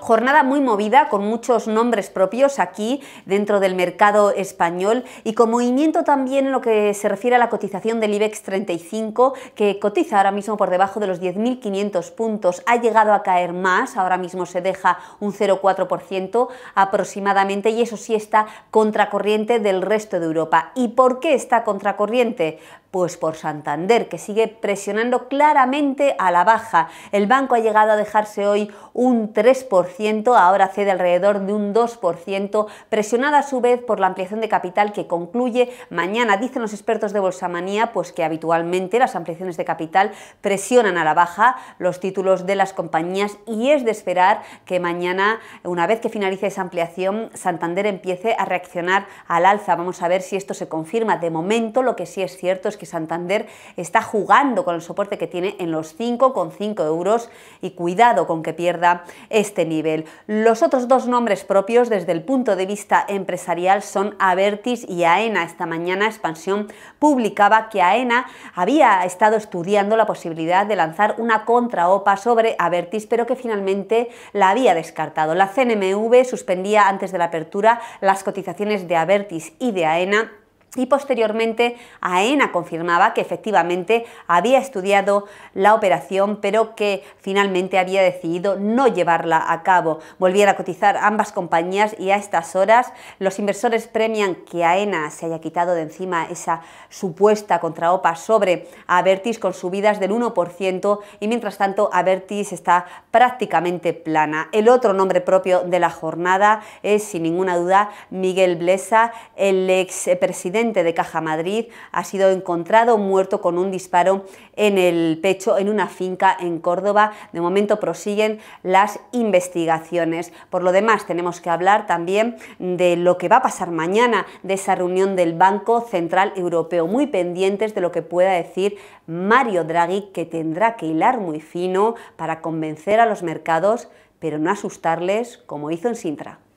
Jornada muy movida, con muchos nombres propios aquí dentro del mercado español y con movimiento también en lo que se refiere a la cotización del IBEX 35, que cotiza ahora mismo por debajo de los 10.500 puntos. Ha llegado a caer más, ahora mismo se deja un 0,4% aproximadamente y eso sí está contracorriente del resto de Europa. ¿Y por qué está contracorriente? Pues por Santander, que sigue presionando claramente a la baja. El banco ha llegado a dejarse hoy un 3%, ahora cede alrededor de un 2%, presionada a su vez por la ampliación de capital que concluye mañana. Dicen los expertos de Bolsamanía pues que habitualmente las ampliaciones de capital presionan a la baja los títulos de las compañías y es de esperar que mañana, una vez que finalice esa ampliación, Santander empiece a reaccionar al alza. Vamos a ver si esto se confirma. De momento lo que sí es cierto es que Santander está jugando con el soporte que tiene en los 5,5 euros y cuidado con que pierda este nivel. Los otros dos nombres propios desde el punto de vista empresarial son Avertis y AENA. Esta mañana Expansión publicaba que AENA había estado estudiando la posibilidad de lanzar una contraopa sobre Avertis, pero que finalmente la había descartado. La CNMV suspendía antes de la apertura las cotizaciones de Avertis y de AENA y posteriormente AENA confirmaba que efectivamente había estudiado la operación pero que finalmente había decidido no llevarla a cabo. Volviera a cotizar ambas compañías y a estas horas los inversores premian que AENA se haya quitado de encima esa supuesta contraopa sobre Avertis con subidas del 1% y mientras tanto Avertis está prácticamente plana. El otro nombre propio de la jornada es sin ninguna duda Miguel Blesa, el ex presidente de Caja Madrid, ha sido encontrado muerto con un disparo en el pecho en una finca en Córdoba. De momento prosiguen las investigaciones. Por lo demás, tenemos que hablar también de lo que va a pasar mañana, de esa reunión del Banco Central Europeo, muy pendientes de lo que pueda decir Mario Draghi, que tendrá que hilar muy fino para convencer a los mercados, pero no asustarles como hizo en Sintra.